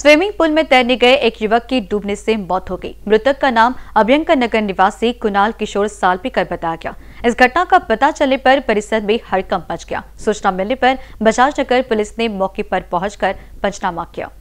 swimming pool में तैरने गए एक युवक की डूबने से मौत हो गई मृतक का नाम अभियंकर नगर निवासी कुणाल किशोर कर बताया गया इस घटना का पता चलने पर परिसर में हड़कंप मच गया सूचना मिलने पर बजाज नगर पुलिस ने मौके पर पहुंचकर पंचनामा किया